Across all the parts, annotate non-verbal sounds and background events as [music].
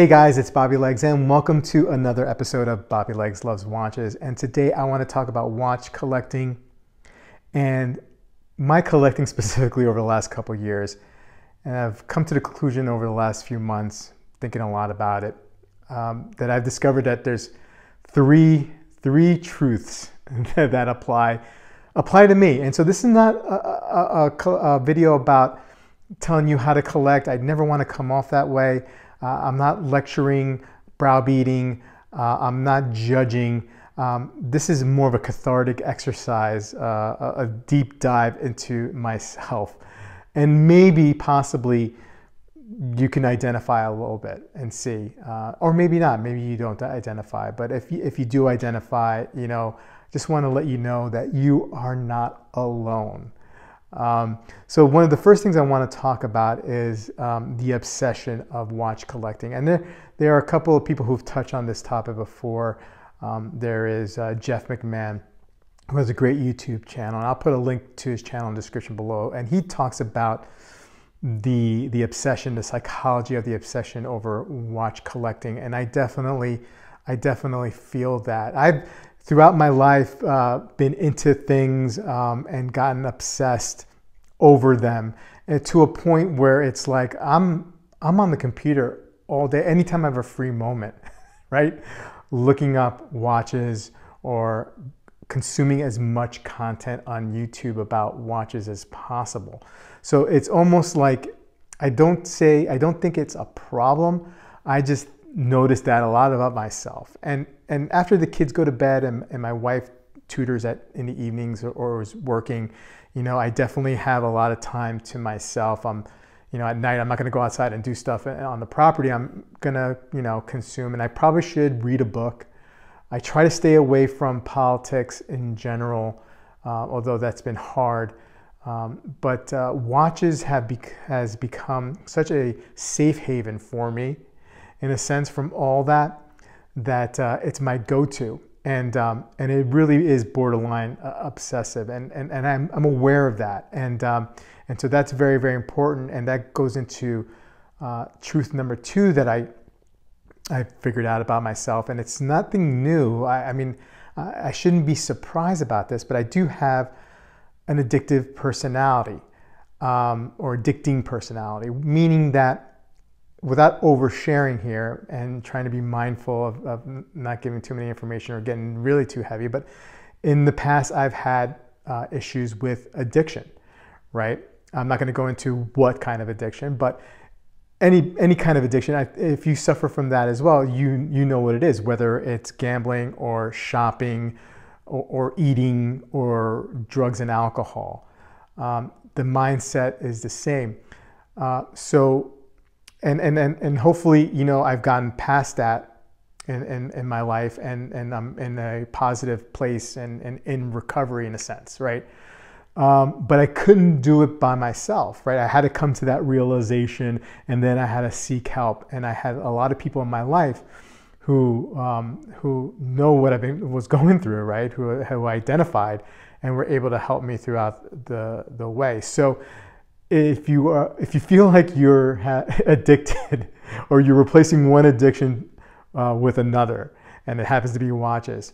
Hey guys, it's Bobby Legs, and welcome to another episode of Bobby Legs Loves Watches. And today I want to talk about watch collecting and my collecting [laughs] specifically over the last couple years. And I've come to the conclusion over the last few months, thinking a lot about it, um, that I've discovered that there's three three truths [laughs] that apply apply to me. And so this is not a, a, a, a video about telling you how to collect. I'd never want to come off that way. Uh, I'm not lecturing, browbeating, uh, I'm not judging. Um, this is more of a cathartic exercise, uh, a, a deep dive into myself. And maybe, possibly, you can identify a little bit and see, uh, or maybe not. Maybe you don't identify, but if you, if you do identify, you know, just want to let you know that you are not alone. Um, so one of the first things I want to talk about is um, the obsession of watch collecting. And there, there are a couple of people who've touched on this topic before. Um, there is uh, Jeff McMahon, who has a great YouTube channel. And I'll put a link to his channel in the description below. And he talks about the, the obsession, the psychology of the obsession over watch collecting. And I definitely, I definitely feel that. I've throughout my life uh, been into things um, and gotten obsessed over them eh, to a point where it's like I'm I'm on the computer all day anytime I have a free moment, [laughs] right? Looking up watches or consuming as much content on YouTube about watches as possible. So it's almost like I don't say I don't think it's a problem. I just notice that a lot about myself. And and after the kids go to bed and, and my wife tutors at, in the evenings or, or was working, you know, I definitely have a lot of time to myself. I'm, you know, at night I'm not going to go outside and do stuff eh, on the property. I'm going to, you know, consume, and I probably should read a book. I try to stay away from politics in general, uh, although that's been hard. Um, but uh, watches have be has become such a safe haven for me, in a sense, from all that that uh, it's my go-to and um, and it really is borderline uh, obsessive, and and, and I'm, I'm aware of that, and um, and so that's very very important, and that goes into uh, truth number two that I I figured out about myself, and it's nothing new. I, I mean, I, I shouldn't be surprised about this, but I do have an addictive personality um, or addicting personality, meaning that without oversharing here and trying to be mindful of, of, not giving too many information or getting really too heavy, but in the past, I've had uh, issues with addiction, right? I'm not going to go into what kind of addiction, but any any kind of addiction. if you suffer from that as well, you you know what it is. Whether it's gambling or shopping, or, or eating or drugs and alcohol, um, the mindset is the same. Uh, so and and and, and hopefully you know I've gotten past that in, in, in my life and and I'm in a positive place and, and in recovery in a sense right um, but I couldn't do it by myself right I had to come to that realization and then I had to seek help and I had a lot of people in my life who um, who know what I was [laughs] going through right who, who identified and were able to help me throughout the the way so if you are, if you feel like you're [laughs] addicted or you're replacing one addiction uh, with another, and it happens to be watches,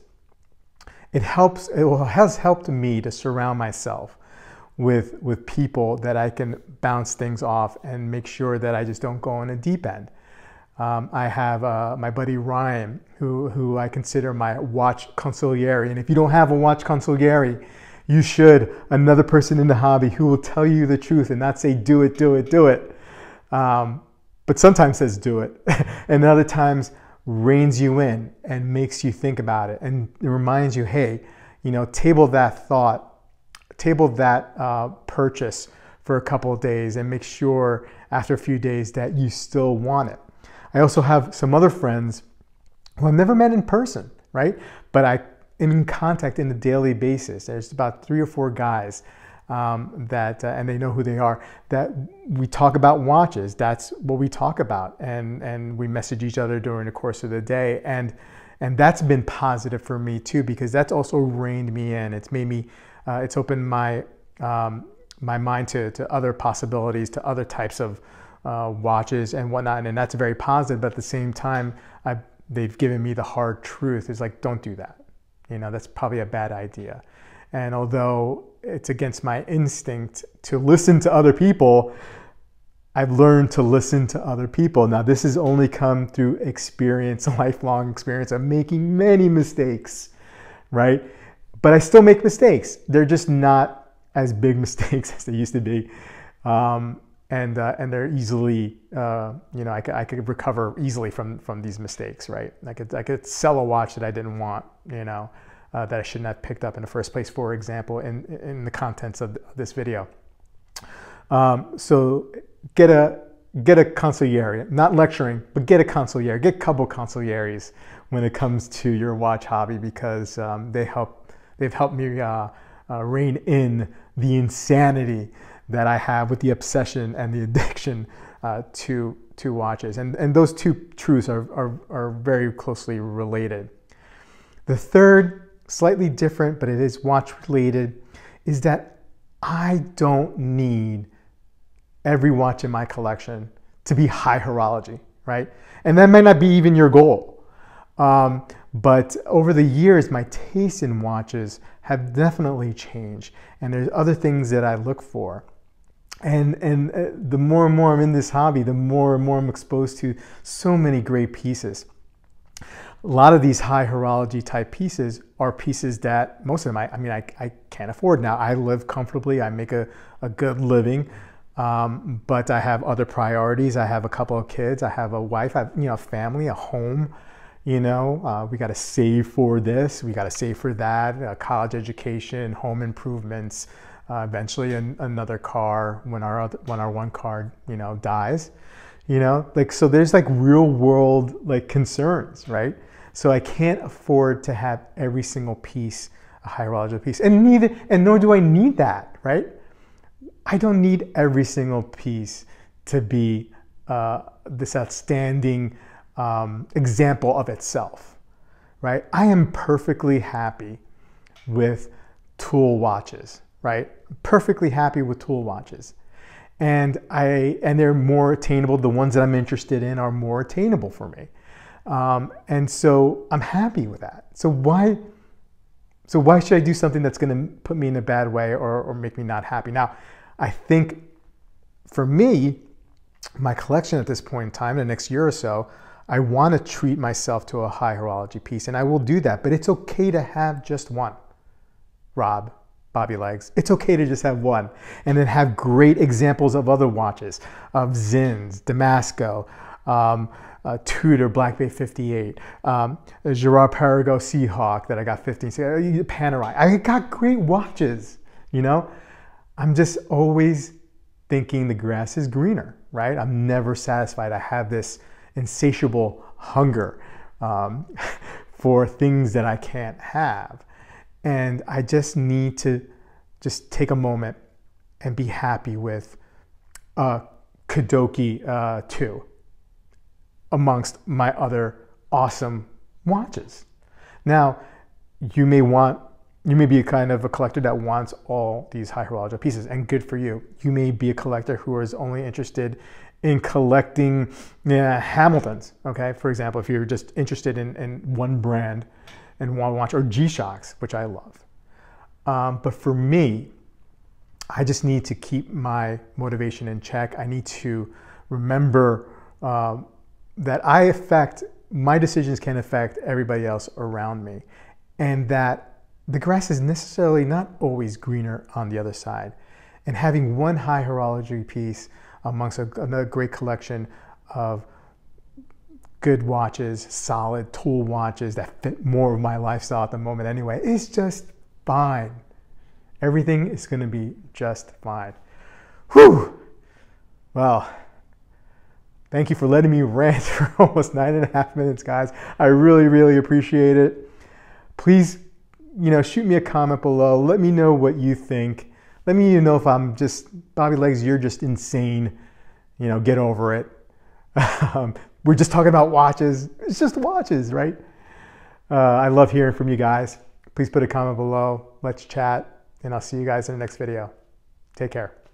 it helps. It has helped me to surround myself with with people that I can bounce things off and make sure that I just don't go in a deep end. Um, I have uh, my buddy Ryan, who who I consider my watch consigliere, and if you don't have a watch consigliere, you should. Another person in the hobby who will tell you the truth and not say, do it, do it, do it. Um, but sometimes says, do it. [laughs] and other times reins you in and makes you think about it and it reminds you, hey, you know, table that thought, table that uh, purchase for a couple of days and make sure after a few days that you still want it. I also have some other friends who I've never met in person, right? But I in contact in a daily basis. There's about three or four guys um, that, uh, and they know who they are, that we talk about watches. That's what we talk about. And, and we message each other during the course of the day. And, and that's been positive for me too, because that's also reined me in. It's made me, uh, it's opened my, um, my mind to, to other possibilities, to other types of uh, watches and whatnot. And that's very positive. But at the same time, I, they've given me the hard truth. It's like, don't do that. You know, that's probably a bad idea. And although it's against my instinct to listen to other people, I've learned to listen to other people. Now, this has only come through experience, [laughs] lifelong experience of making many mistakes, right? But I still make mistakes. They're just not as big [laughs] mistakes as they used to be. Um, and uh, and they're easily uh, you know I could, I could recover easily from from these mistakes right I could I could sell a watch that I didn't want you know uh, that I shouldn't have picked up in the first place for example in in the contents of this video um, so get a get a consigliere not lecturing but get a consigliere get couple consiglieres when it comes to your watch hobby because um, they help they've helped me uh, uh, rein in the insanity that I have with the obsession and the [laughs] addiction uh, to, to watches. And, and those two truths are, are, are very closely related. The third, slightly different, but it is watch related, is that I don't need every watch in my collection to be high horology, right? And that might not be even your goal. Um, but over the years, my taste in watches have definitely changed, and there's other things that I look for and and uh, the more and more I'm in this hobby, the more and more I'm exposed to so many great pieces. A lot of these high horology type pieces are pieces that most of them I, I mean I, I can't afford now. I live comfortably. I make a, a good living. Um, but I have other priorities. I have a couple of kids. I have a wife. I have, you know, a family, a home. You know, uh, we got to save for this. We got to save for that. Uh, college education, home improvements, uh, eventually an, another car when our other, when our one car you know dies you know like so there's like real world like concerns right so i can't afford to have every single piece a hierarchical piece and neither and nor do i need that right i don't need every single piece to be uh, this outstanding um, example of itself right i am perfectly happy with tool watches right? Perfectly happy with tool watches. And I and they're more attainable. The ones that I'm interested in are more attainable for me. Um, and so I'm happy with that. So why so why should I do something that's gonna put me in a bad way or, or make me not happy? Now, I think for me, my collection at this point in time, in the next year or so, I want to treat myself to a high horology piece, and I will do that, but it's okay to have just one, Rob. Bobby legs. It's okay to just have one and then have great examples of other watches, of Zins, Damasco, um, uh, Tudor Black Bay 58, um, Gerard Perregaux Seahawk that I got 15, uh, Panerai. I got great watches, you know? I'm just always thinking the grass is greener, right? I'm never satisfied. I have this insatiable hunger um, [laughs] for things that I can't have. And I just need to just take a moment and be happy with uh, Kadoki uh, 2 amongst my other awesome watches. Now, you may want, you may be a kind of a collector that wants all these high horological pieces, and good for you. You may be a collector who is only interested in collecting yeah, Hamiltons, okay? For example, if you're just interested in, in one brand, and want to watch, or G-Shocks, which I love. Um, but for me, I just need to keep my motivation in check. I need to remember um, that I affect, my decisions can affect everybody else around me, and that the grass is necessarily not always greener on the other side. And having one high horology piece amongst a, another great collection of good watches, solid tool watches that fit more of my lifestyle at the moment anyway, it's just fine. Everything is gonna be just fine. Whew! Well, thank you for letting me rant [laughs] for almost nine and a half minutes, guys. I really, really appreciate it. Please, you know, shoot me a comment below. Let me know what you think. Let me know if I'm just, Bobby Legs, you're just insane. You know, get over it. [laughs] Um, we're just talking about watches. It's just watches, right? Uh, I love hearing from you guys. Please put a comment below. Let's chat, and I'll see you guys in the next video. Take care.